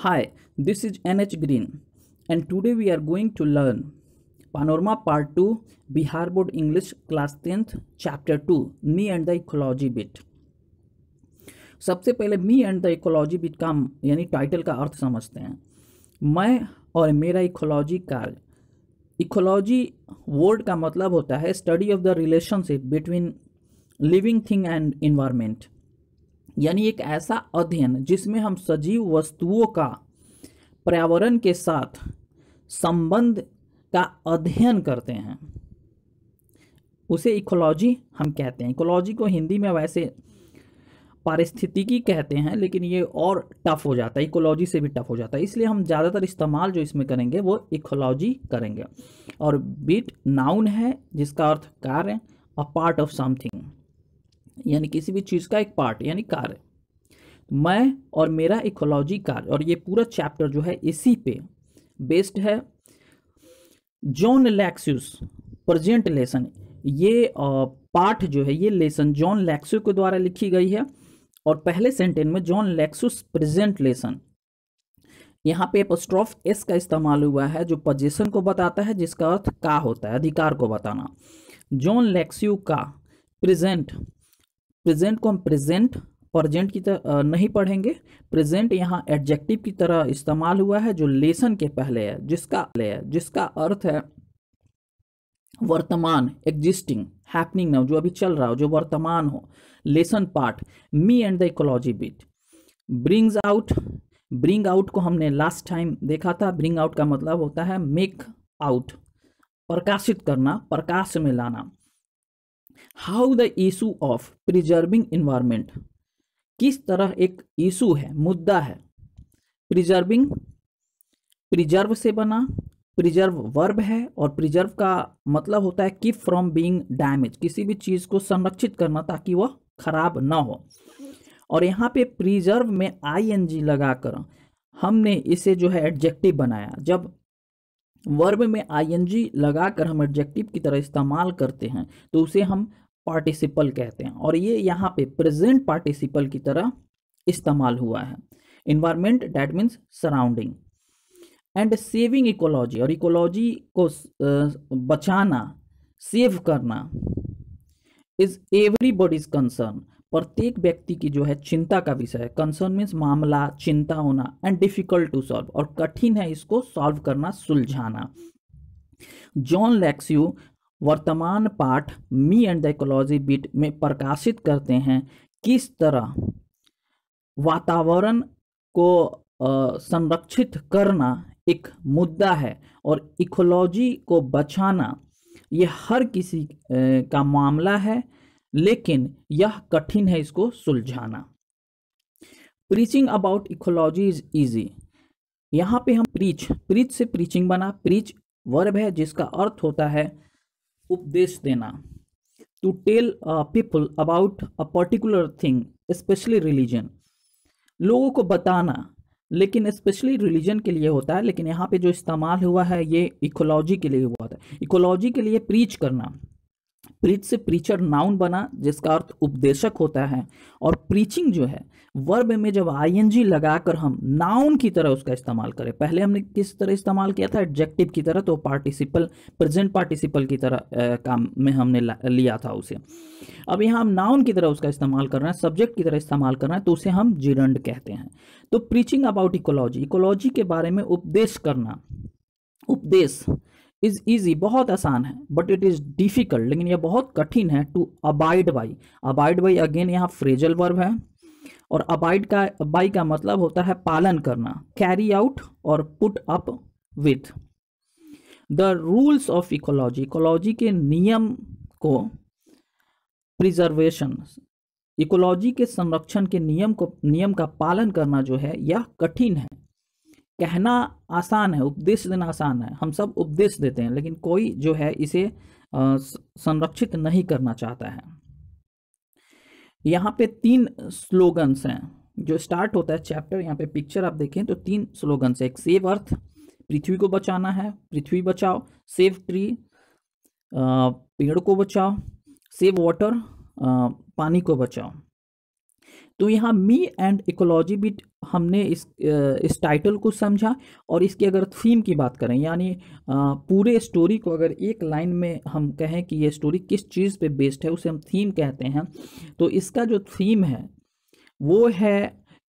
Hi, this is NH Green and today we are going to learn Panorama Part 2 Bihar Board English Class 10th Chapter 2 Me and the Ecology Bit सबसे पहले me and the ecology bit का यानी title का अर्थ समझते हैं मैं और मेरा इकोलॉजी कार्य इकोलॉजी वर्ड का मतलब होता है study of the relationship between living thing and environment यानी एक ऐसा अध्ययन जिसमें हम सजीव वस्तुओं का पर्यावरण के साथ संबंध का अध्ययन करते हैं उसे इकोलॉजी हम कहते हैं इकोलॉजी को हिंदी में वैसे पारिस्थितिकी कहते हैं लेकिन ये और टफ हो जाता है इकोलॉजी से भी टफ हो जाता है इसलिए हम ज़्यादातर इस्तेमाल जो इसमें करेंगे वो इकोलॉजी करेंगे और बीट नाउन है जिसका अर्थ कार्य अ पार्ट ऑफ समथिंग यानी किसी भी चीज़ का एक पार्ट यानी कार्य मैं और मेरा इकोलॉजी कार्य और ये पूरा चैप्टर जो है इसी पे बेस्ड है जॉन लैक्स्यूस प्रजेंट लेसन ये पाठ जो है ये लेसन जॉन लैक्स्यू के द्वारा लिखी गई है और पहले सेंटेंस में जॉन लैक्स्यूस प्रेजेंट लेसन यहाँ पे एपोस्ट्रॉफ एस का इस्तेमाल हुआ है जो पोजिशन को बताता है जिसका अर्थ का होता है अधिकार को बताना जॉन लैक्स्यू का प्रेजेंट प्रेजेंट को हम प्रेजेंट प्रजेंट की तरह नहीं पढ़ेंगे प्रेजेंट यहाँ एडजेक्टिव की तरह इस्तेमाल हुआ है जो लेसन के पहले है जिसका है जिसका अर्थ है वर्तमान एग्जिस्टिंग हैपनिंग नाउ जो अभी चल रहा हो जो वर्तमान हो lesson part me and the ecology bit brings out bring out को हमने लास्ट टाइम देखा था ब्रिंग आउट का मतलब होता है मेक आउट प्रकाशित करना प्रकाश में लाना how the issue of preserving environment किस तरह एक इशू है मुद्दा है प्रिजर्विंग प्रिजर्व से बना प्रिजर्व वर्ब है और प्रिजर्व का मतलब होता है कि फ्रॉम बीइंग डैमेज किसी भी चीज़ को संरक्षित करना ताकि वह खराब ना हो और यहाँ पे प्रिजर्व में आई एन जी लगाकर हमने इसे जो है एडजेक्टिव बनाया जब वर्ब में आई एन जी लगाकर हम एडजेक्टिव की तरह इस्तेमाल करते हैं तो उसे हम पार्टिसिपल कहते हैं और ये यहाँ पे प्रेजेंट पार्टिसिपल की तरह इस्तेमाल हुआ है environment that means surrounding and saving ecology और इकोलॉजी को बचाना सेव करना इज एवरी बॉडीज कंसर्न प्रत्येक व्यक्ति की जो है चिंता का विषय है कंसर्न मीन्स मामला चिंता होना एंड डिफिकल्ट टू सॉल्व और कठिन है इसको सॉल्व करना सुलझाना जॉन लैक्स्यू वर्तमान पाठ me and the ecology bit में प्रकाशित करते हैं किस तरह वातावरण को संरक्षित करना एक मुद्दा है और इकोलॉजी को बचाना यह हर किसी का मामला है लेकिन यह कठिन है इसको सुलझाना preaching about ecology is easy यहाँ पे हम प्रीच प्रीच से प्रीचिंग बना प्रीच वर्ब है जिसका अर्थ होता है उपदेश देना to tell people about a particular thing specially religion लोगों को बताना लेकिन स्पेशली रिलीजन के लिए होता है लेकिन यहाँ पे जो इस्तेमाल हुआ है ये इकोलॉजी के लिए हुआ था इकोलॉजी के लिए प्रीच करना प्रीच से प्रीचर नाउन बना जिसका अर्थ उपदेशक होता है और प्रीचिंग जो है वर्ब में जब आईएनजी लगाकर हम नाउन की तरह उसका इस्तेमाल करें पहले हमने किस तरह इस्तेमाल किया था एडजेक्टिव की तरह तो पार्टिसिपल प्रेजेंट पार्टिसिपल की तरह आ, काम में हमने लिया था उसे अब यहाँ हम नाउन की तरह उसका इस्तेमाल कर रहे हैं सब्जेक्ट की तरह इस्तेमाल कर रहे हैं तो उसे हम जिरंड कहते हैं तो प्रीचिंग अबाउट इकोलॉजी इकोलॉजी के बारे में उपदेश करना उपदेश इज ईजी बहुत आसान है बट इट इज़ डिफिकल्ट लेकिन यह बहुत कठिन है to abide by abide by again यहाँ फ्रेजल वर्ब है और अबाइड का बाई का मतलब होता है पालन करना कैरी आउट और put up with the rules of ecology ecology के नियम को प्रिजर्वेशन इकोलॉजी के संरक्षण के नियम को नियम का पालन करना जो है यह कठिन है कहना आसान है उपदेश देना आसान है हम सब उपदेश देते हैं लेकिन कोई जो है इसे संरक्षित नहीं करना चाहता है यहाँ पे तीन स्लोगन्स हैं जो स्टार्ट होता है चैप्टर यहाँ पे पिक्चर आप देखें तो तीन स्लोगन्स एक सेव अर्थ पृथ्वी को बचाना है पृथ्वी बचाओ सेव ट्री पेड़ को बचाओ सेव वाटर पानी को बचाओ तो यहाँ मी एंड इकोलॉजी भी हमने इस इस टाइटल को समझा और इसकी अगर थीम की बात करें यानी पूरे स्टोरी को अगर एक लाइन में हम कहें कि ये स्टोरी किस चीज़ पे बेस्ड है उसे हम थीम कहते हैं तो इसका जो थीम है वो है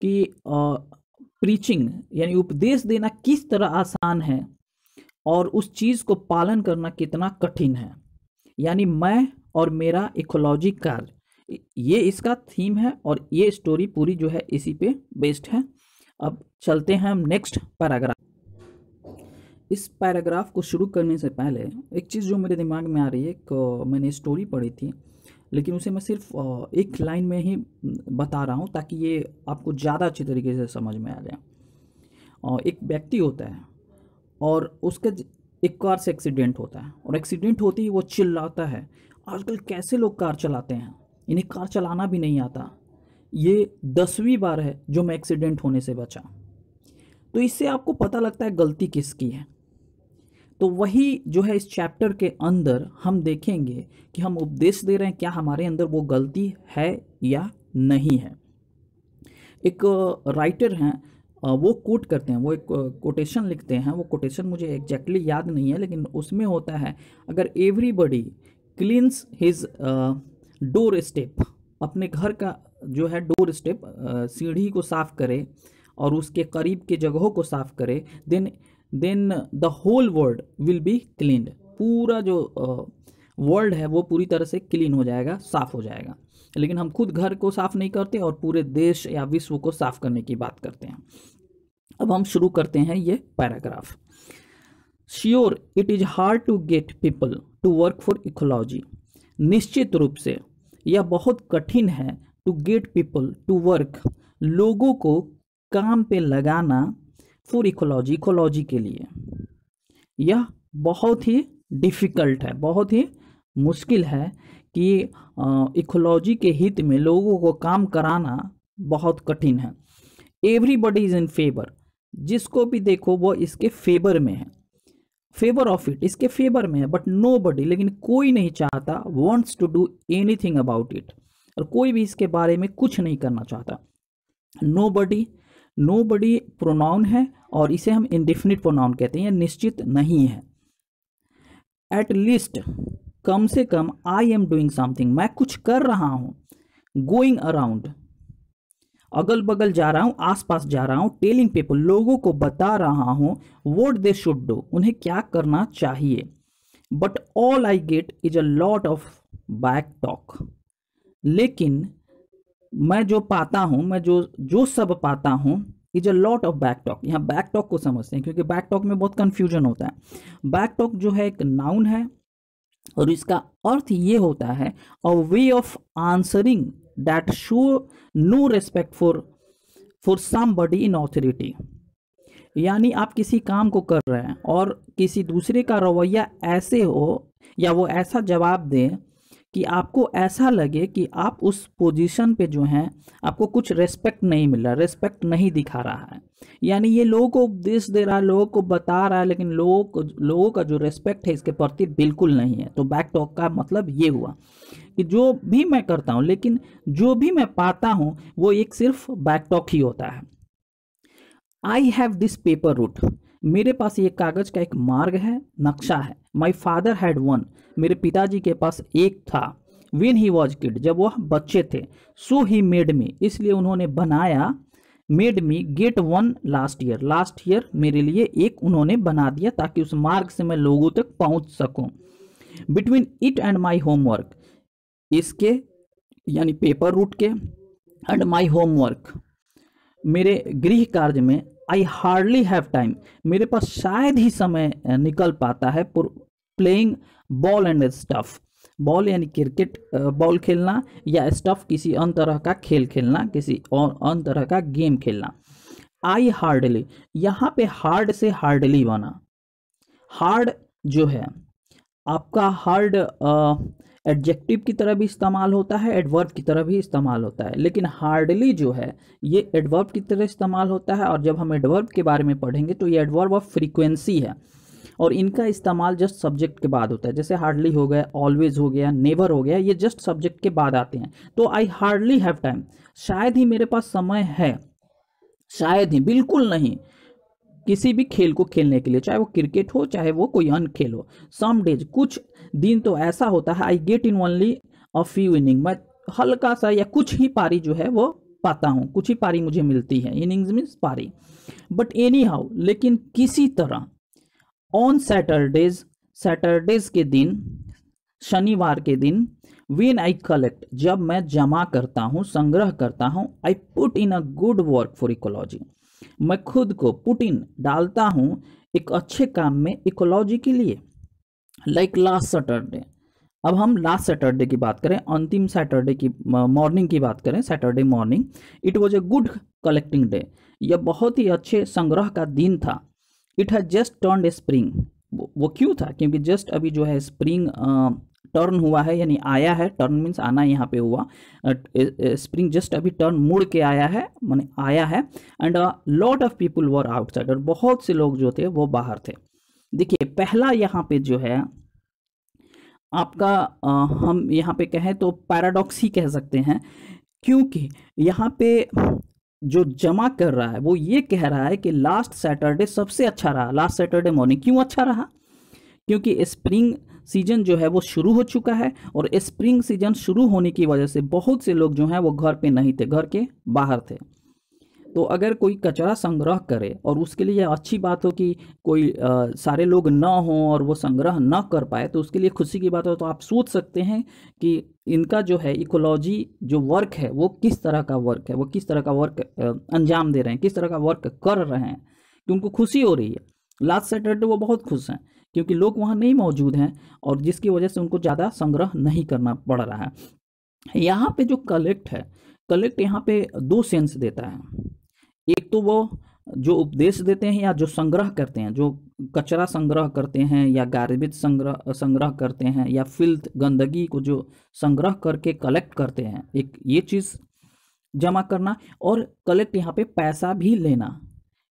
कि प्रीचिंग यानी उपदेश देना किस तरह आसान है और उस चीज़ को पालन करना कितना कठिन है यानी मैं और मेरा इकोलॉजी कार्य ये इसका थीम है और ये स्टोरी पूरी जो है इसी पे बेस्ड है अब चलते हैं हम नेक्स्ट पैराग्राफ इस पैराग्राफ को शुरू करने से पहले एक चीज़ जो मेरे दिमाग में आ रही है कि मैंने स्टोरी पढ़ी थी लेकिन उसे मैं सिर्फ एक लाइन में ही बता रहा हूँ ताकि ये आपको ज़्यादा अच्छी तरीके से समझ में आ जाए एक व्यक्ति होता है और उसके एक कार से एक्सीडेंट होता है और एक्सीडेंट होते ही वो चिल्लाता है आजकल कैसे लोग कार चलाते हैं इन्हें कार चलाना भी नहीं आता ये दसवीं बार है जो मैं एक्सीडेंट होने से बचा तो इससे आपको पता लगता है गलती किसकी है तो वही जो है इस चैप्टर के अंदर हम देखेंगे कि हम उपदेश दे रहे हैं क्या हमारे अंदर वो गलती है या नहीं है एक राइटर हैं वो कोट करते हैं वो एक कोटेशन लिखते हैं वो कोटेशन मुझे एग्जैक्टली exactly याद नहीं है लेकिन उसमें होता है अगर everybody cleans his doorstep अपने घर का जो है डोर स्टेप सीढ़ी को साफ करे और उसके करीब के जगहों को साफ करे then then the whole world will be clean पूरा जो वर्ल्ड है वो पूरी तरह से क्लीन हो जाएगा साफ हो जाएगा लेकिन हम खुद घर को साफ नहीं करते और पूरे देश या विश्व को साफ करने की बात करते हैं अब हम शुरू करते हैं ये paragraph sure it is hard to get people to work for ecology निश्चित रूप से यह बहुत कठिन है to get people to work लोगों को काम पे लगाना फॉर इकोलॉजी इकोलॉजी के लिए यह बहुत ही डिफ़िकल्ट है बहुत ही मुश्किल है कि इकोलॉजी के हित में लोगों को काम कराना बहुत कठिन है एवरीबडी इज़ इन फेवर जिसको भी देखो वो इसके फेवर में है फेवर ऑफ इट इसके फेवर में है बट नो बडी लेकिन कोई नहीं चाहता wants to do anything about it और कोई भी इसके बारे में कुछ नहीं करना चाहता nobody nobody pronoun है और इसे हम इनडिफिनिट प्रोनाउन कहते हैं निश्चित नहीं है एट लीस्ट कम से कम आई एम डूइंग समथिंग मैं कुछ कर रहा हूँ गोइंग अराउंड अगल बगल जा रहा हूँ आसपास जा रहा हूँ टेलिंग पीपल लोगों को बता रहा हूँ वोट दे शुड डू उन्हें क्या करना चाहिए but all I get is a lot of back talk लेकिन मैं जो पाता हूँ मैं जो जो सब पाता हूँ is a lot of back talk यहाँ बैक टॉक को समझते हैं क्योंकि बैक टॉक में बहुत कन्फ्यूजन होता है बैक टॉक जो है एक नाउन है और इसका अर्थ ये होता है a way of answering that show no respect for for somebody in authority यानी आप किसी काम को कर रहे हैं और किसी दूसरे का रवैया ऐसे हो या वो ऐसा जवाब दें कि आपको ऐसा लगे कि आप उस पोजीशन पे जो हैं आपको कुछ रेस्पेक्ट नहीं मिल रहा रेस्पेक्ट नहीं दिखा रहा है यानी ये लोगों को उपदेश दे रहा है लोगों को बता रहा है लेकिन लोगों को लोगों का जो रेस्पेक्ट है इसके प्रति बिल्कुल नहीं है तो बैक टॉक का मतलब ये हुआ कि जो भी मैं करता हूँ लेकिन जो भी मैं पाता हूँ वो एक सिर्फ बैकटॉक ही होता है I have this paper route मेरे पास ये कागज का एक मार्ग है नक्शा है माई फादर हैड वन मेरे पिताजी के पास एक था विन ही वॉज किड जब वह बच्चे थे सो ही मेड मी इसलिए उन्होंने बनाया made me get one last year last year मेरे लिए एक उन्होंने बना दिया ताकि उस मार्ग से मैं लोगों तक पहुंच सकूं between it and my homework इसके यानी पेपर रूट के एंड माई होमवर्क मेरे गृह कार्य में आई हार्डली हैव टाइम मेरे पास शायद ही समय निकल पाता है playing ball and stuff ball यानी क्रिकेट बॉल खेलना या स्टफ किसी अन्य तरह का खेल खेलना किसी और अन्य तरह का गेम खेलना आई हार्डली यहाँ पे हार्ड से हार्डली बना हार्ड जो है आपका हार्ड एडजेक्टिव की तरह भी इस्तेमाल होता है एडवर्ब की तरह भी इस्तेमाल होता है लेकिन हार्डली जो है ये एडवर्ब की तरह इस्तेमाल होता है और जब हम एडवर्ब के बारे में पढ़ेंगे तो ये एडवर्ब ऑफ फ्रीक्वेंसी है और इनका इस्तेमाल जस्ट सब्जेक्ट के बाद होता है जैसे हार्डली हो गया ऑलवेज हो गया नेवर हो गया ये जस्ट सब्जेक्ट के बाद आते हैं तो आई हार्डली हैव टाइम शायद ही मेरे पास समय है शायद ही बिल्कुल नहीं किसी भी खेल को खेलने के लिए चाहे वो क्रिकेट हो चाहे वो कोई अन्य खेल हो सम डेज कुछ दिन तो ऐसा होता है I get in only a few inning मैं हल्का सा या कुछ ही पारी जो है वो पाता हूँ कुछ ही पारी मुझे मिलती है इनिंग्स मीन्स पारी बट एनी हाउ लेकिन किसी तरह ऑन सैटरडेज सैटरडेज के दिन शनिवार के दिन वेन आई कलेक्ट जब मैं जमा करता हूँ संग्रह करता हूँ I put in a good work for ecology मैं खुद को पुटिन डालता हूँ एक अच्छे काम में इकोलॉजी के लिए लाइक लास्ट सैटरडे अब हम लास्ट सैटरडे की बात करें अंतिम सैटरडे की मॉर्निंग की बात करें Saturday morning it was a good collecting day यह बहुत ही अच्छे संग्रह का दिन था it has just turn a spring वो क्यों था क्योंकि जस्ट अभी जो है स्प्रिंग टर्न हुआ है यानी आया है टर्न मीन्स आना यहाँ पे हुआ स्प्रिंग जस्ट अभी टर्न मुड़ के आया है माने आया है and lot of people were outside और बहुत से लोग जो थे वो बाहर थे देखिए पहला यहाँ पे जो है आपका आ, हम यहाँ पे कहें तो पैराडॉक्स ही कह सकते हैं क्योंकि यहाँ पे जो जमा कर रहा है वो ये कह रहा है कि लास्ट सैटरडे सबसे अच्छा रहा लास्ट सैटरडे मॉर्निंग क्यों अच्छा रहा क्योंकि स्प्रिंग सीजन जो है वो शुरू हो चुका है और स्प्रिंग सीजन शुरू होने की वजह से बहुत से लोग जो हैं वो घर पे नहीं थे घर के बाहर थे तो अगर कोई कचरा संग्रह करे और उसके लिए अच्छी बात हो कि कोई आ, सारे लोग ना हों और वो संग्रह ना कर पाए तो उसके लिए खुशी की बात हो तो आप सोच सकते हैं कि इनका जो है इकोलॉजी जो वर्क है वो किस तरह का वर्क है वो किस तरह का वर्क अंजाम दे रहे हैं किस तरह का वर्क कर रहे हैं कि उनको खुशी हो रही है लास्ट सैटरडे वो बहुत खुश हैं क्योंकि लोग वहाँ नहीं मौजूद हैं और जिसकी वजह से उनको ज़्यादा संग्रह नहीं करना पड़ रहा है यहाँ पे जो कलेक्ट है कलेक्ट यहाँ पे दो सेंस देता है एक तो वो जो उपदेश देते हैं या जो संग्रह करते हैं जो कचरा संग्रह करते हैं या गार्बेज संग्रह संग्रह करते हैं या फिल्थ गंदगी को जो संग्रह करके कलेक्ट करते हैं एक ये चीज़ जमा करना और कलेक्ट यहाँ पे पैसा भी लेना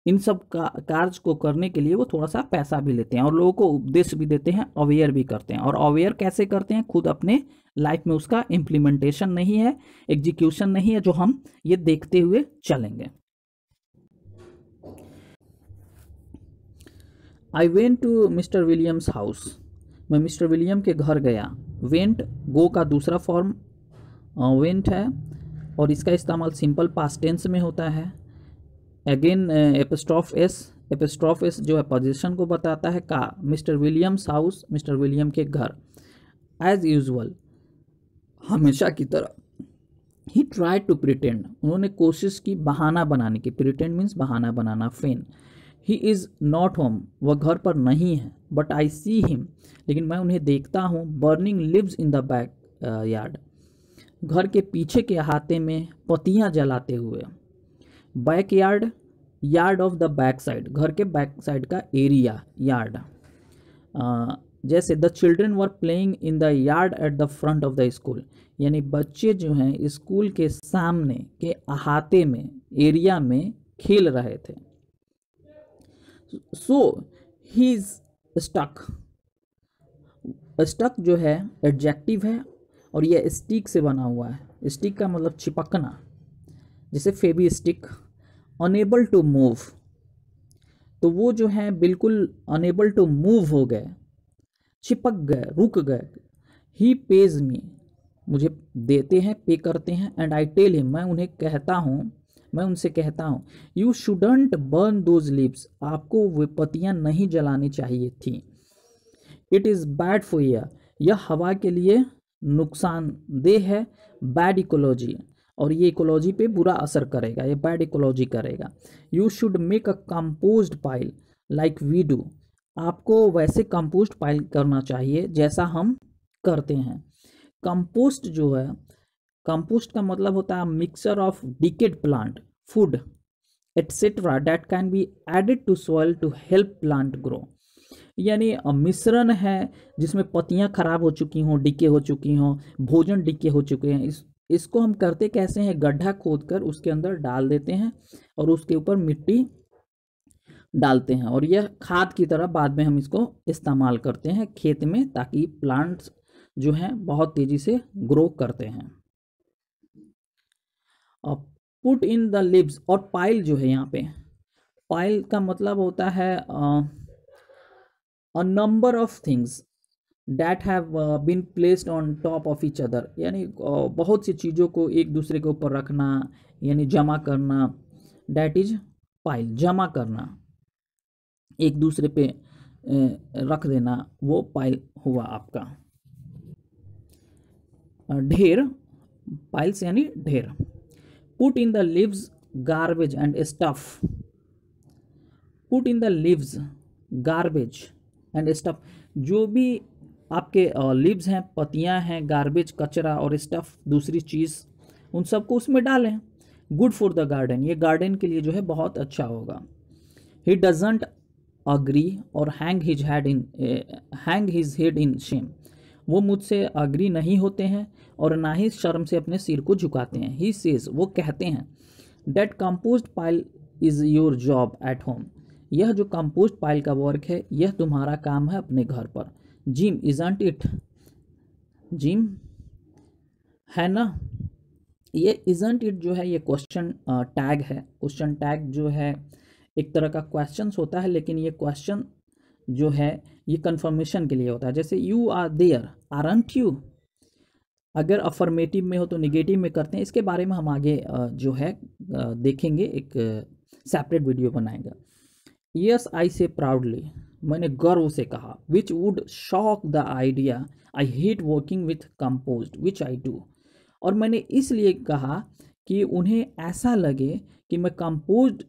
इन सब का कार्य को करने के लिए वो थोड़ा सा पैसा भी लेते हैं और लोगों को उपदेश भी देते हैं अवेयर भी करते हैं और अवेयर कैसे करते हैं खुद अपने लाइफ में उसका इम्प्लीमेंटेशन नहीं है एग्जीक्यूशन नहीं है जो हम ये देखते हुए चलेंगे I went to Mr Williams house मैं मिस्टर विलियम के घर गया वेंट गो का दूसरा फॉर्म वेंट है और इसका इस्तेमाल सिंपल पास्ट टेंस में होता है again apostrophe s apostrophe s जो है पोजिशन को बताता है का Mr Williams house Mr William के घर एज यूजल हमेशा की तरह ही ट्राई टू प्रिटेंड उन्होंने कोशिश की बहाना बनाने की प्रिटेंड मीन्स बहाना बनाना फेन ही इज़ नॉट होम वह घर पर नहीं है बट आई सी हिम लेकिन मैं उन्हें देखता हूँ burning leaves in the back yard घर के पीछे के अहाते में पतियाँ जलाते हुए back yard yard of the back side घर के बैक साइड का एरिया यार्ड जैसे the children were playing in the yard at the front of the school यानी बच्चे जो हैं स्कूल के सामने के अहाते में एरिया में खेल रहे थे so he is stuck stuck जो है एडजेक्टिव है और यह स्टिक से बना हुआ है स्टिक का मतलब चिपकना जैसे Fevistick unable to move तो वो जो है बिल्कुल अनेबल टू मूव हो गए चिपक गए रुक गए ही पेज मी मुझे देते हैं पे करते हैं एंड आई टेल हिम मैं उन्हें कहता हूँ मैं उनसे कहता हूँ you shouldn't burn those leaves आपको वे पत्तियाँ नहीं जलानी चाहिए थी इट इज़ बैड फॉर यह हवा के लिए नुकसानदेह है बैड इकोलॉजी और ये इकोलॉजी पे बुरा असर करेगा ये बैड इकोलॉजी करेगा you should make a compost pile like we do आपको वैसे कंपोस्ट पाइल करना चाहिए जैसा हम करते हैं कंपोस्ट जो है कंपोस्ट का मतलब होता है mixture of decayed plant food etcetera that can be added to soil to help plant grow यानी मिश्रण है जिसमें पत्तियां खराब हो चुकी हों डिके हो चुकी हों भोजन डिके हो चुके हैं इस इसको हम करते कैसे हैं गड्ढा खोद कर उसके अंदर डाल देते हैं और उसके ऊपर मिट्टी डालते हैं और यह खाद की तरह बाद में हम इसको इस्तेमाल करते हैं खेत में ताकि प्लांट्स जो हैं बहुत तेज़ी से ग्रो करते हैं और पुट इन द लिप्स और पाइल जो है यहाँ पे पाइल का मतलब होता है a number of things that have been placed on top of each other यानी uh, बहुत सी चीज़ों को एक दूसरे के ऊपर रखना यानी जमा करना डैट इज पाइल जमा करना एक दूसरे पे रख देना वो पाइल हुआ आपका ढेर पाइल्स यानी ढेर put in the leaves garbage and stuff put in the leaves garbage and stuff जो भी आपके लिव्स हैं पतियाँ हैं गार्बेज कचरा और स्टफ़ दूसरी चीज़ उन सबको उसमें डालें गुड फॉर द गार्डन ये गार्डन के लिए जो है बहुत अच्छा होगा ही डजेंट अग्री और hang his head in hang his head in shame वो मुझसे अग्री नहीं होते हैं और ना ही शर्म से अपने सिर को झुकाते हैं ही सेज वो कहते हैं that compost pile is your job at home यह जो कंपोस्ट पाइल का वर्क है यह तुम्हारा काम है अपने घर पर जिम इजंट इट जिम है ना ये इजंट इट जो है ये क्वेश्चन टैग है क्वेश्चन टैग जो है एक तरह का क्वेश्चन होता है लेकिन ये क्वेश्चन जो है ये कंफर्मेशन के लिए होता है जैसे you are there aren't you अगर अफर्मेटिव में हो तो निगेटिव में करते हैं इसके बारे में हम आगे जो है देखेंगे एक सेपरेट वीडियो बनाएगा यस आई से प्राउडली मैंने गर्व से कहा which would shock the idea I hate working with compost which I do और मैंने इसलिए कहा कि उन्हें ऐसा लगे कि मैं कंपोज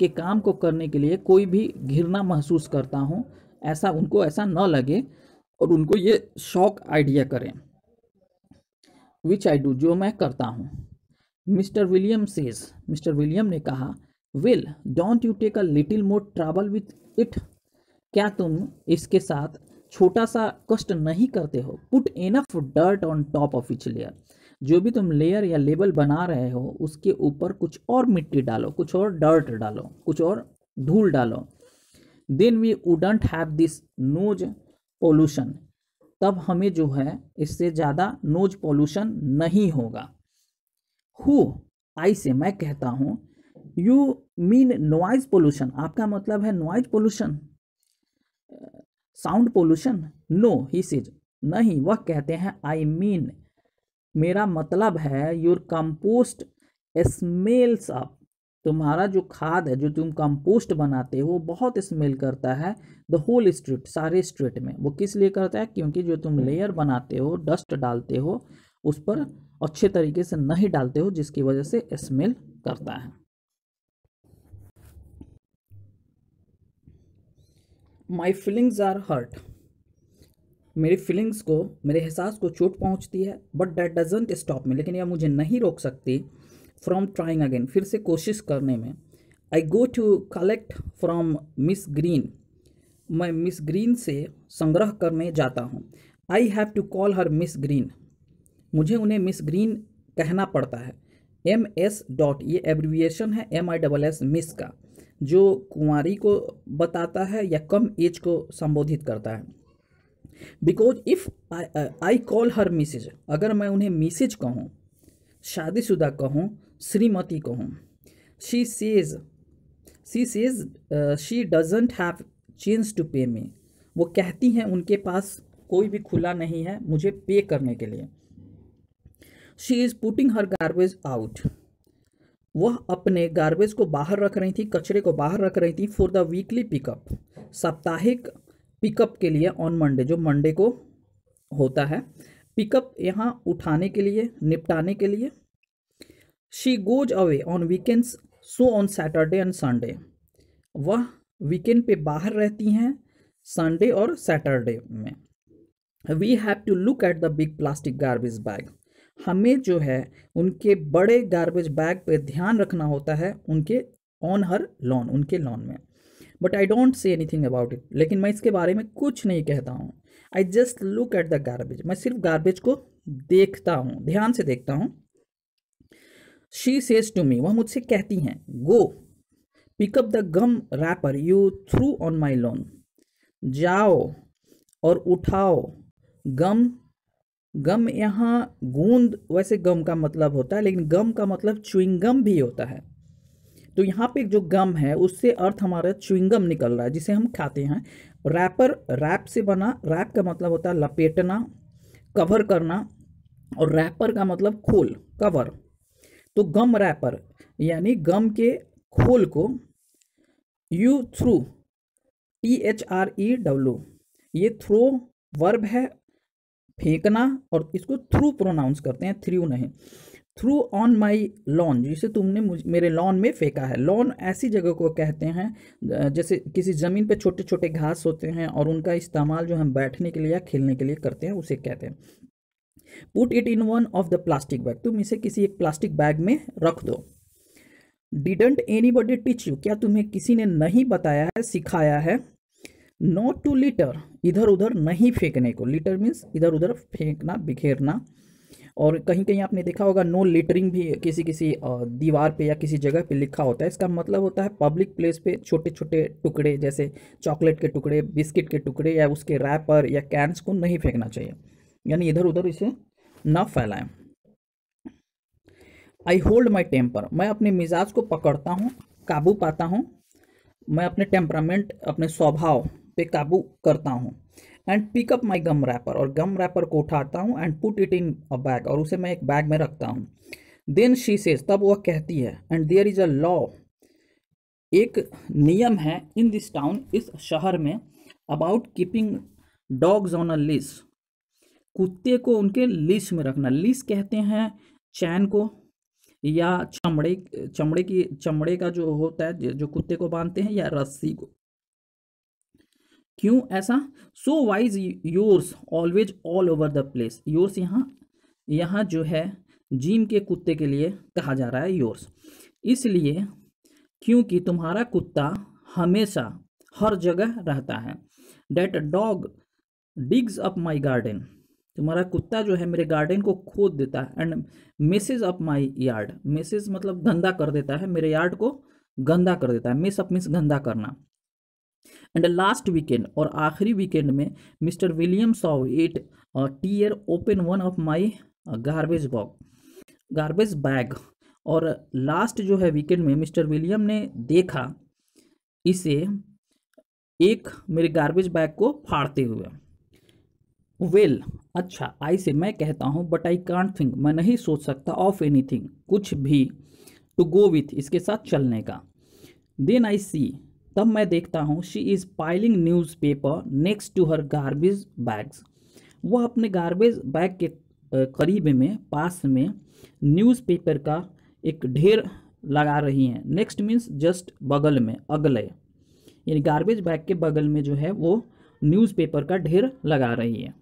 के काम को करने के लिए कोई भी घिरना महसूस करता हूँ ऐसा उनको ऐसा न लगे और उनको ये शौक आइडिया करें विच आई डू जो मैं करता हूँ Mister William says Mister William ने कहा will don't you take a little more trouble with it क्या तुम इसके साथ छोटा सा कष्ट नहीं करते हो put enough dirt on top of each layer जो भी तुम लेयर या लेबल बना रहे हो उसके ऊपर कुछ और मिट्टी डालो कुछ और डर्ट डालो कुछ और धूल डालो then we wouldn't have this noise pollution तब हमें जो है इससे ज़्यादा नोज पोल्यूशन नहीं होगा हु आई से मैं कहता हूँ यू मीन नॉइज पोल्यूशन आपका मतलब है noise pollution sound pollution no he says नहीं वह कहते हैं आई I मीन mean, मेरा मतलब है योर कंपोस्ट स्मेल्स अप तुम्हारा जो खाद है जो तुम कंपोस्ट बनाते हो बहुत स्मेल करता है द होल स्ट्रीट सारे स्ट्रीट में वो किस लिए करता है क्योंकि जो तुम लेयर बनाते हो डस्ट डालते हो उस पर अच्छे तरीके से नहीं डालते हो जिसकी वजह से स्मेल करता है माई फीलिंग्स आर हर्ट मेरी फीलिंग्स को मेरे एहसास को चोट पहुंचती है बट डेट डजेंट स्टॉप में लेकिन यह मुझे नहीं रोक सकती फ्रॉम ट्राइंग अगेन फिर से कोशिश करने में I go to collect from Miss Green मैं मिस ग्रीन से संग्रह करने जाता हूँ I have to call her Miss Green मुझे उन्हें मिस ग्रीन कहना पड़ता है एम एस डॉट ये एब्रीविएशन है M I double S Miss का जो कुंवारी को बताता है या कम एज को संबोधित करता है because if I call her Mrs अगर मैं उन्हें मिसेज कहूँ शादीशुदा कहूँ श्रीमती कहूँ she says she says she doesn't have change to pay me वो कहती हैं उनके पास कोई भी खुला नहीं है मुझे पे करने के लिए she is putting her garbage out वह अपने गार्बेज को बाहर रख रही थी कचरे को बाहर रख रही थी फॉर द वीकली पिकअप साप्ताहिक पिकअप के लिए ऑन मंडे जो मंडे को होता है पिकअप यहाँ उठाने के लिए निपटाने के लिए she goes away on weekends so on Saturday and Sunday वह वीकेंड पे बाहर रहती हैं संडे और सैटरडे में we have to look at the big plastic garbage bag हमें जो है उनके बड़े गार्बेज बैग पे ध्यान रखना होता है उनके ऑन हर लॉन उनके लॉन में but I don't say anything about it लेकिन मैं इसके बारे में कुछ नहीं कहता हूँ I just look at the garbage मैं सिर्फ गार्बेज को देखता हूँ ध्यान से देखता हूँ शी सेज टू मी वह मुझसे कहती हैं go pick up the gum wrapper you threw on my lawn जाओ और उठाओ गम गम यहाँ गूंद वैसे गम का मतलब होता है लेकिन गम का मतलब चुइंगम भी होता है तो यहाँ पे जो गम है उससे अर्थ हमारा चुइंगम निकल रहा है जिसे हम खाते हैं रैपर रैप से बना रैप का मतलब होता है लपेटना कवर करना और रैपर का मतलब खोल कवर तो गम रैपर यानी गम के खोल को you threw T H R E W ये थ्रो वर्ब है फेंकना और इसको थ्रू प्रोनाउंस करते हैं थ्रू नहीं थ्रू ऑन माई लॉन जिसे तुमने मेरे लॉन में फेंका है लॉन ऐसी जगह को कहते हैं जैसे किसी ज़मीन पे छोटे छोटे घास होते हैं और उनका इस्तेमाल जो हम बैठने के लिए या खेलने के लिए करते हैं उसे कहते हैं put it in one of the plastic bag तुम इसे किसी एक प्लास्टिक बैग में रख दो didn't anybody teach you क्या तुम्हें किसी ने नहीं बताया है सिखाया है नॉट टू लीटर इधर उधर नहीं फेंकने को लीटर मीन्स इधर उधर फेंकना बिखेरना और कहीं कहीं आपने देखा होगा नो लिटरिंग भी किसी किसी दीवार पे या किसी जगह पे लिखा होता है इसका मतलब होता है पब्लिक प्लेस पे छोटे छोटे टुकड़े जैसे चॉकलेट के टुकड़े बिस्किट के टुकड़े या उसके रैपर या कैंस को नहीं फेंकना चाहिए यानी इधर उधर इसे ना फैलाएं आई होल्ड माई टेम्पर मैं अपने मिजाज को पकड़ता हूँ काबू पाता हूँ मैं अपने टेम्परामेंट अपने स्वभाव पे काबू करता हूँ and pick up my gum wrapper और गम रैपर को उठाता हूँ and put it in a bag और उसे मैं एक बैग में रखता हूँ देन शी सेज तब वह कहती है and there is a law एक नियम है इन दिस टाउन इस शहर में about keeping dogs on a leash कुत्ते को उनके लिस में रखना लिस कहते हैं चैन को या चमड़े चमड़े की चमड़े का जो होता है जो कुत्ते को बांधते हैं या रस्सी को क्यों ऐसा so why's yours always all over the place yours यहाँ यहाँ जो है जिम के कुत्ते के लिए कहा जा रहा है योर्स इसलिए क्योंकि तुम्हारा कुत्ता हमेशा हर जगह रहता है that dog digs up my garden तुम्हारा कुत्ता जो है मेरे गार्डन को खोद देता है and messes up my yard messes मतलब गंदा कर देता है मेरे यार्ड को गंदा कर देता है मिस अप मिस गंदा करना एंड लास्ट वीकेंड और आखिरी वीकेंड में Mister William saw it tear open one of my garbage bag garbage bag और लास्ट जो है वीकेंड में मिस्टर विलियम ने देखा इसे एक मेरे गार्बेज बैग को फाड़ते हुए वेल well, अच्छा आई से मैं कहता हूँ बट आई कॉन्ट थिंक मैं नहीं सोच सकता ऑफ एनी कुछ भी टू गो विथ इसके साथ चलने का देन आई सी तब मैं देखता हूँ she is piling newspaper next to her garbage bags वह अपने गार्बेज बैग के करीब में पास में न्यूज़पेपर का एक ढेर लगा रही हैं नेक्स्ट मीन्स जस्ट बगल में अगले यानी गार्बेज बैग के बगल में जो है वो न्यूज़पेपर का ढेर लगा रही है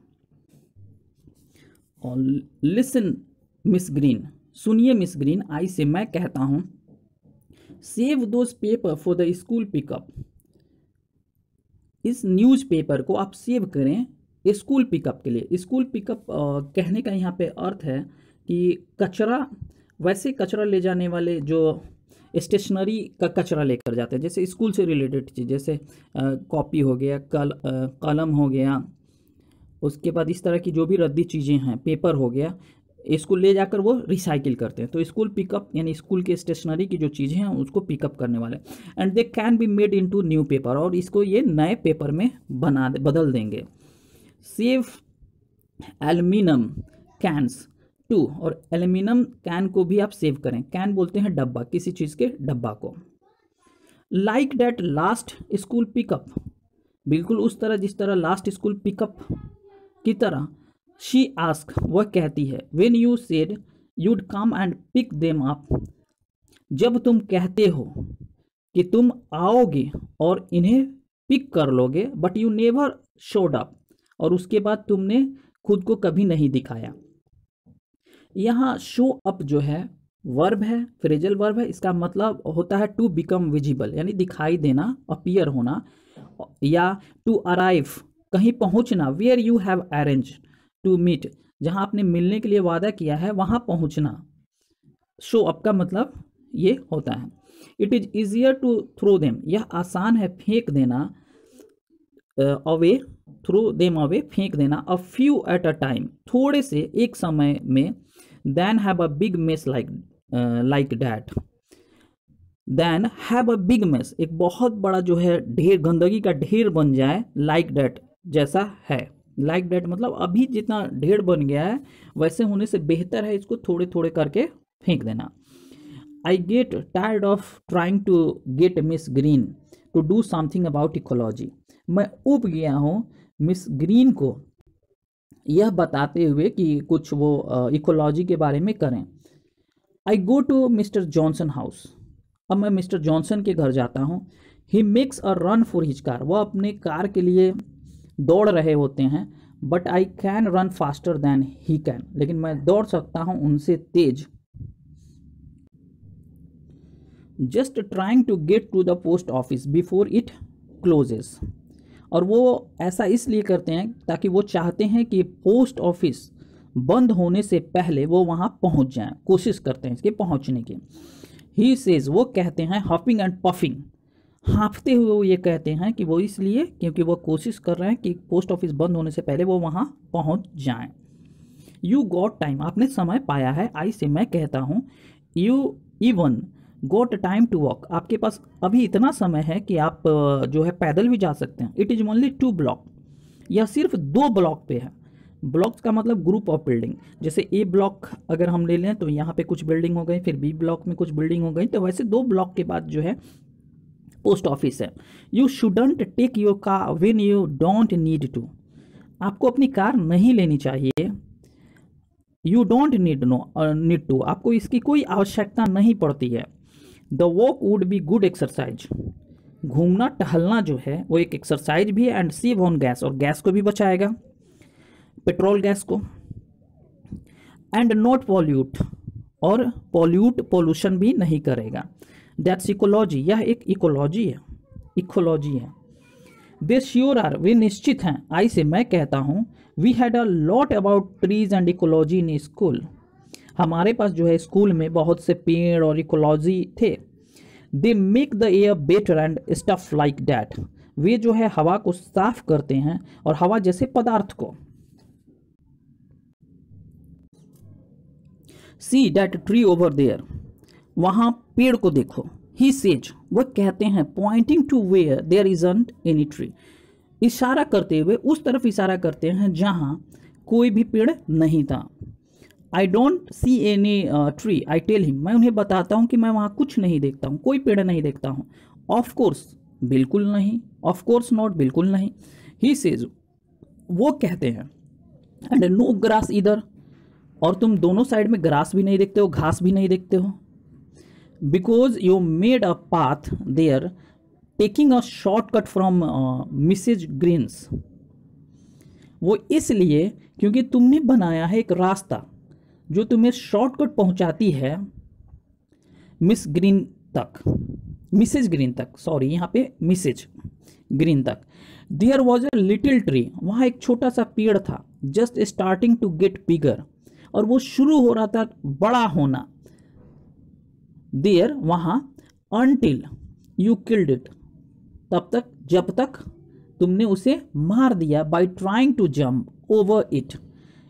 और लिसन मिस ग्रीन सुनिए मिस ग्रीन आई से मैं कहता हूँ save those paper for the school pickup इस न्यूज़पेपर को आप सेव करें स्कूल पिकअप के लिए स्कूल पिकअप कहने का यहाँ पे अर्थ है कि कचरा वैसे कचरा ले जाने वाले जो स्टेशनरी का कचरा लेकर जाते हैं जैसे स्कूल से रिलेटेड चीज़ जैसे कॉपी हो गया कल कलम हो गया उसके बाद इस तरह की जो भी रद्दी चीज़ें हैं पेपर हो गया इसको ले जाकर वो रिसाइकिल करते हैं तो स्कूल पिकअप यानी स्कूल के स्टेशनरी की जो चीज़ें हैं उसको पिकअप करने वाले and they can be made into new paper और इसको ये नए पेपर में बना दे, बदल देंगे सेफ एल्यूमिनियम कैंस टू और एल्यूमिनियम कैन को भी आप सेव करें कैन बोलते हैं डब्बा किसी चीज़ के डब्बा को like that last school pickup बिल्कुल उस तरह जिस तरह लास्ट स्कूल पिकअप की तरह शी आस्क वह कहती है when you said you'd come and pick them up जब तुम कहते हो कि तुम आओगे और इन्हें पिक कर लोगे but you never showed up और उसके बाद तुमने खुद को कभी नहीं दिखाया यहाँ शो अप जो है वर्ब है फ्रेजल वर्ब है इसका मतलब होता है टू बिकम विजिबल यानी दिखाई देना अपियर होना या टू अराइव कहीं पहुंचना where you have arrange to meet जहाँ आपने मिलने के लिए वादा किया है वहाँ पहुँचना शो अप का मतलब ये होता है it is easier to throw them यह आसान है फेंक देना अवे थ्रो देम अवे फेंक देना a few at a time थोड़े से एक समय में than have a big mess like like that than have a big mess एक बहुत बड़ा जो है ढेर गंदगी का ढेर बन जाए लाइक like डैट जैसा है लाइक डेट मतलब अभी जितना ढेर बन गया है वैसे होने से बेहतर है इसको थोड़े थोड़े करके फेंक देना I get tired of trying to get Miss Green to do something about ecology मैं उब गया हूँ मिस ग्रीन को यह बताते हुए कि कुछ वो इकोलॉजी के बारे में करें I go to Mister Johnson house अब मैं मिस्टर जॉनसन के घर जाता हूँ he makes a run for his car वह अपने कार के लिए दौड़ रहे होते हैं but I can run faster than he can लेकिन मैं दौड़ सकता हूँ उनसे तेज just trying to get to the post office before it closes और वो ऐसा इसलिए करते हैं ताकि वो चाहते हैं कि पोस्ट ऑफिस बंद होने से पहले वो वहाँ पहुँच जाएँ कोशिश करते हैं इसके पहुँचने की ही सेज वो कहते हैं हफिंग एंड पफिंग हाँफते हुए वो ये कहते हैं कि वो इसलिए क्योंकि वो कोशिश कर रहे हैं कि पोस्ट ऑफिस बंद होने से पहले वो वहाँ पहुँच जाए यू गॉट टाइम आपने समय पाया है आई से मैं कहता हूँ you even got time to walk आपके पास अभी इतना समय है कि आप जो है पैदल भी जा सकते हैं it is only two block यह सिर्फ दो ब्लॉक पे है ब्लॉक्स का मतलब ग्रुप ऑफ बिल्डिंग जैसे ए ब्लॉक अगर हम ले लें तो यहाँ पे कुछ बिल्डिंग हो गई फिर बी ब्लॉक में कुछ बिल्डिंग हो गई तो वैसे दो ब्लॉक के बाद जो है पोस्ट ऑफिस है you shouldn't take your car when you don't need to आपको अपनी कार नहीं लेनी चाहिए you don't need no need to आपको इसकी कोई आवश्यकता नहीं पड़ती है the walk would be good exercise घूमना टहलना जो है वो एक एक्सरसाइज भी है एंड सेव ऑन गैस और गैस को भी बचाएगा पेट्रोल गैस को एंड नॉट पॉल्यूट और पॉल्यूट पॉल्यूशन भी नहीं करेगा दैट्स इकोलॉजी यह एक इकोलॉजी है इकोलॉजी है दे श्योर आर वे निश्चित हैं आई से मैं कहता हूँ we had a lot about trees and ecology in school हमारे पास जो है स्कूल में बहुत से पेड़ और इकोलॉजी थे they make the air better and stuff like that वे जो है हवा को साफ करते हैं और हवा जैसे पदार्थ को see that tree over there वहां पेड़ को देखो ही सेज वह कहते हैं pointing to where there isn't any tree इशारा करते हुए उस तरफ इशारा करते हैं जहां कोई भी पेड़ नहीं था I don't see any tree I tell him मैं उन्हें बताता हूँ कि मैं वहाँ कुछ नहीं देखता हूँ कोई पेड़ नहीं देखता हूँ ऑफकोर्स बिल्कुल नहीं ऑफकोर्स नॉट बिल्कुल नहीं ही सेज वो कहते हैं एंड नो ग्रास इधर और तुम दोनों साइड में ग्रास भी नहीं देखते हो घास भी नहीं देखते हो because you made a path there taking a shortcut from from Mrs Green's वो इसलिए क्योंकि तुमने बनाया है एक रास्ता जो तुम्हें शॉर्टकट पहुंचाती है मिस ग्रीन तक मिसेज ग्रीन तक सॉरी यहाँ पे मिसेज ग्रीन तक there was a little tree वहाँ एक छोटा सा पेड़ था just starting to get bigger और वो शुरू हो रहा था बड़ा होना देयर वहाँ अनटिल यू किल्ड इट तब तक जब तक तुमने उसे मार दिया by trying to jump over it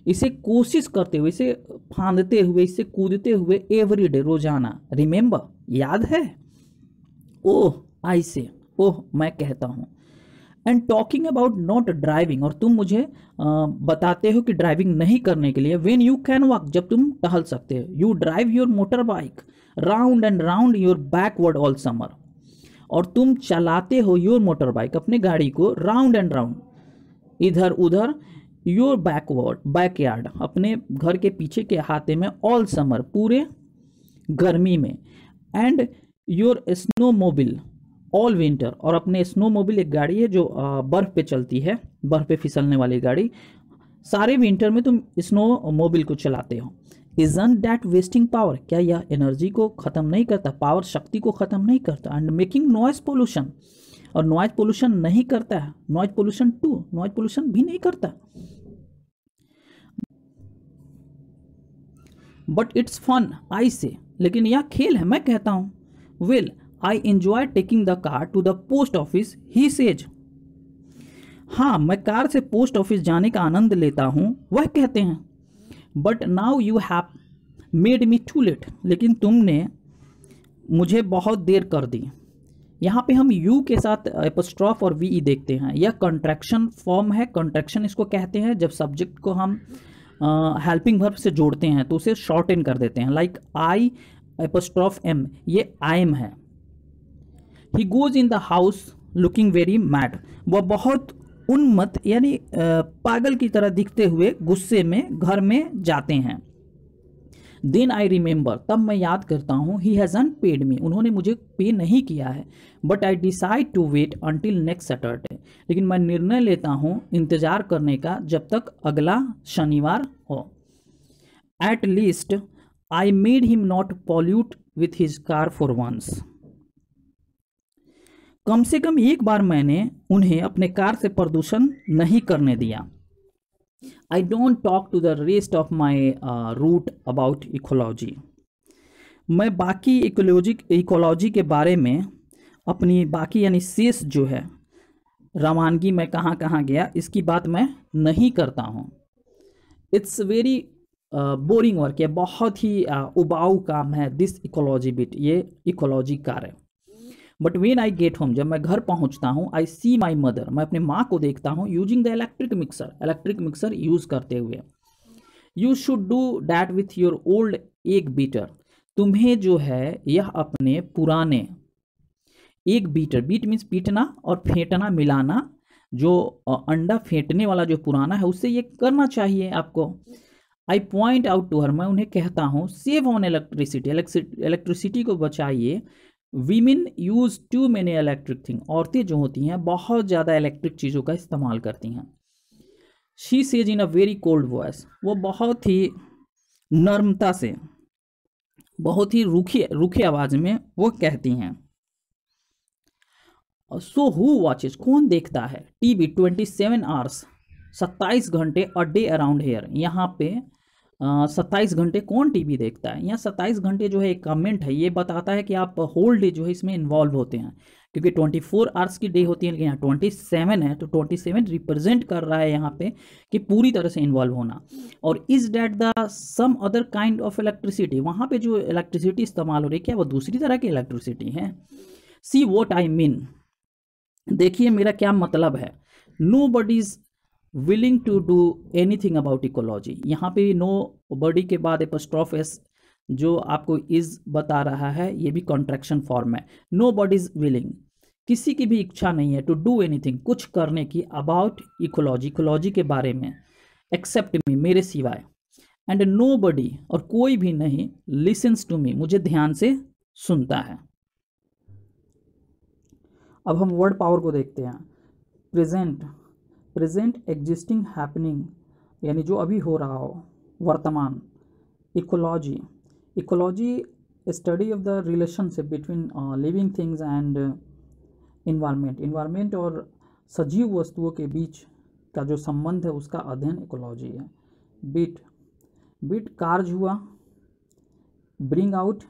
इसे कोशिश करते हुए इसे फांदते हुए इसे कूदते हुए एवरी डे रोजाना रिमेंबर याद है ओह आई से ओह मैं कहता हूँ and talking about not driving और तुम मुझे बताते हो कि ड्राइविंग नहीं करने के लिए वेन यू कैन वॉक जब तुम टहल सकते हो you drive your motor bike round and round your backward all summer और तुम चलाते हो योर मोटर बाइक अपने गाड़ी को राउंड एंड राउंड इधर उधर योर बैकवर्ड बैक यार्ड अपने घर के पीछे के हाथे में ऑल समर पूरे गर्मी में and your snowmobile all winter और अपने स्नो मोबिल एक गाड़ी है जो बर्फ़ पे चलती है बर्फ़ पे फिसलने वाली गाड़ी सारे विंटर में तुम स्नो मोबिल को चलाते हो अन डैट वेस्टिंग पावर क्या यह एनर्जी को ख़त्म नहीं करता पावर शक्ति को ख़त्म नहीं करता एंड मेकिंग नॉइज़ पोल्यूशन और नॉइज़ पोल्यूशन नहीं करता है noise pollution too noise pollution भी नहीं करता बट इट्स फन आई से लेकिन यह खेल है मैं कहता हूँ will I enjoy taking the car to the post office he says हाँ मैं कार से पोस्ट ऑफिस जाने का आनंद लेता हूँ वह कहते हैं but now you have made me too late लेकिन तुमने मुझे बहुत देर कर दी यहाँ पे हम यू के साथ एपोस्ट्रॉफ और वी e देखते हैं यह कंट्रैक्शन फॉर्म है कंट्रैक्शन इसको कहते हैं जब सब्जेक्ट को हम हेल्पिंग वर्ब से जोड़ते हैं तो उसे शॉर्ट इन कर देते हैं लाइक आई एपोस्ट्रॉफ एम ये आई एम है he goes in the house looking very mad वह बहुत उन्मत यानी पागल की तरह दिखते हुए गुस्से में घर में जाते हैं देन आई रिमेंबर तब मैं याद करता हूँ he has on paid me उन्होंने मुझे पे नहीं किया है but I decide to wait until next Saturday लेकिन मैं निर्णय लेता हूँ इंतज़ार करने का जब तक अगला शनिवार हो at least I made him not pollute with his car for once कम से कम एक बार मैंने उन्हें अपने कार से प्रदूषण नहीं करने दिया I don't talk to the rest of my route about ecology मैं बाकी इकोलॉजी इकोलॉजी के बारे में अपनी बाकी यानी शेष जो है रवानगी मैं कहाँ कहाँ गया इसकी बात मैं नहीं करता हूँ इट्स वेरी बोरिंग वर्क है बहुत ही uh, उबाऊ काम है दिस इकोलॉजी बिट ये इकोलॉजी कार्य but when I get home जब मैं घर पहुंचता हूँ आई सी माई मदर मैं अपने माँ को देखता हूँ using the electric mixer electric mixer use करते हुए you should do that with your old egg beater तुम्हें जो है यह अपने पुराने एक बीटर बीट मीन्स पीटना और फेंटना मिलाना जो अंडा फेंटने वाला जो पुराना है उससे ये करना चाहिए आपको I point out to her मैं उन्हें कहता हूँ सेव ऑन इलेक्ट्रिसिटी इलेक्ट्रिसिटी को बचाइए women use too many electric thing औरतें जो होती हैं बहुत ज़्यादा इलेक्ट्रिक चीज़ों का इस्तेमाल करती हैं she says in a very cold voice वो बहुत ही नर्मता से बहुत ही रूखी रूखी आवाज़ में वो कहती हैं सो हु वॉचेज कौन देखता है टीवी ट्वेंटी सेवन आवर्स सत्ताईस घंटे अ डे अराउंड हेयर यहाँ पे सत्ताईस घंटे कौन टीवी देखता है यहाँ सत्ताईस घंटे जो है एक कमेंट है ये बताता है कि आप होल डे जो है इसमें इन्वॉल्व होते हैं क्योंकि 24 फोर आवर्स की डे होती है लेकिन यहाँ 27 है तो 27 रिप्रेजेंट कर रहा है यहाँ पे कि पूरी तरह से इन्वॉल्व होना और is that the some other kind of electricity वहाँ पे जो इलेक्ट्रिसिटी इस्तेमाल हो रही है क्या वो दूसरी तरह की इलेक्ट्रिसिटी है सी वॉट आई मीन देखिए मेरा क्या मतलब है nobody's willing to do anything about ecology यहाँ पे नो बॉडी के बाद एपस्ट्रॉफ एस जो आपको इज बता रहा है ये भी कॉन्ट्रेक्शन फॉर्म है नो बॉडी इज विलिंग किसी की भी इच्छा नहीं है टू डू थिंग कुछ करने की अबाउट इकोलॉजी इकोलॉजी के बारे में एक्सेप्ट मी मेरे सिवाय एंड नो बॉडी और कोई भी नहीं लिसन्स टू मी मुझे ध्यान से सुनता है अब हम वर्ड पावर को देखते हैं प्रेजेंट प्रेजेंट एग्जिस्टिंग हैपनिंग यानी जो अभी हो रहा हो वर्तमान ecology ecology study of the relationship between living things and environment environment और सजीव वस्तुओं के बीच का जो संबंध है उसका अध्ययन इकोलॉजी है बीट बीट कार्ज हुआ ब्रिंग आउट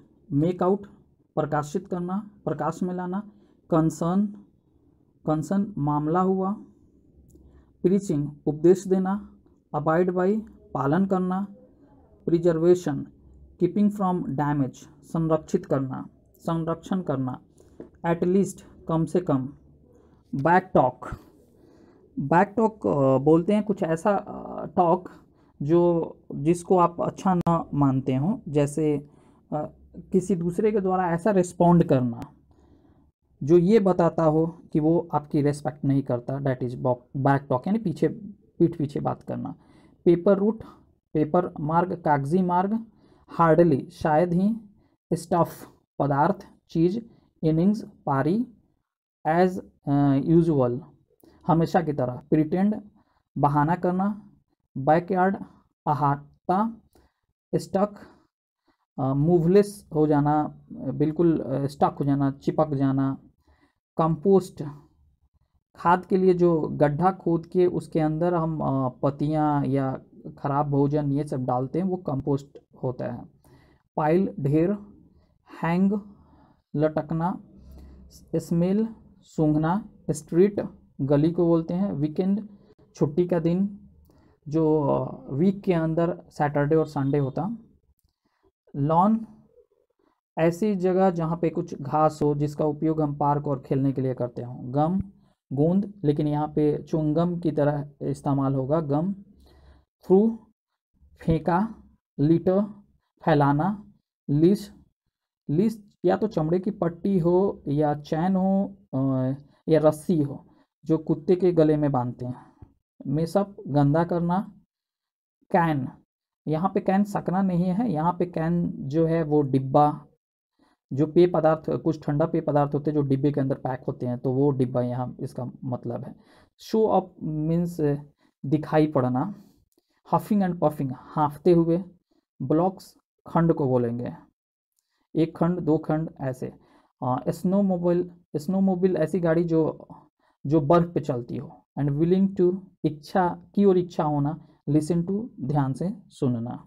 मेक आउट प्रकाशित करना प्रकाश में लाना कंसर्न कंसर्न मामला हुआ प्रीचिंग उपदेश देना अबाइड बाई पालन करना प्रिजर्वेशन कीपिंग फ्रॉम डैमेज संरक्षित करना संरक्षण करना लीस्ट कम से कम बैक टॉक बैक टॉक बोलते हैं कुछ ऐसा टॉक जो जिसको आप अच्छा ना मानते हो जैसे किसी दूसरे के द्वारा ऐसा रिस्पॉन्ड करना जो ये बताता हो कि वो आपकी रेस्पेक्ट नहीं करता डैट इज बैक टॉक यानी पीछे पीठ पीछे बात करना पेपर रूट पेपर मार्ग कागजी मार्ग हार्डली शायद ही स्टफ पदार्थ चीज इनिंग्स पारी एज यूजुअल uh, हमेशा की तरह प्रिटेंड बहाना करना बैकयार्ड अहाता स्टक मूवलेस हो जाना बिल्कुल स्टक uh, हो जाना चिपक जाना कंपोस्ट खाद के लिए जो गड्ढा खोद के उसके अंदर हम पतियाँ या खराब भोजन ये सब डालते हैं वो कंपोस्ट होता है पाइल ढेर हैंग लटकना स्मेल सूंघना स्ट्रीट गली को बोलते हैं वीकेंड छुट्टी का दिन जो वीक के अंदर सैटरडे और संडे होता लॉन ऐसी जगह जहाँ पे कुछ घास हो जिसका उपयोग हम पार्क और खेलने के लिए करते हों गम गूंद लेकिन यहाँ पे चुंगम की तरह इस्तेमाल होगा गम फ्रू फेंका लीटर फैलाना लिस लिस या तो चमड़े की पट्टी हो या चैन हो या रस्सी हो जो कुत्ते के गले में बांधते हैं में सब गंदा करना कैन यहाँ पे कैन सकना नहीं है यहाँ पे कैन जो है वो डिब्बा जो पेय पदार्थ कुछ ठंडा पेय पदार्थ होते हैं जो डिब्बे के अंदर पैक होते हैं तो वो डिब्बा यहाँ इसका मतलब है शो अप मीन्स दिखाई पड़ना हफिंग एंड पफिंग हाँफते हुए ब्लॉक्स खंड को बोलेंगे एक खंड दो खंड ऐसे स्नो मोबाइल स्नो मोबाइल ऐसी गाड़ी जो जो बर्फ पे चलती हो एंड विलिंग टू इच्छा की ओर इच्छा होना लिसन टू ध्यान से सुनना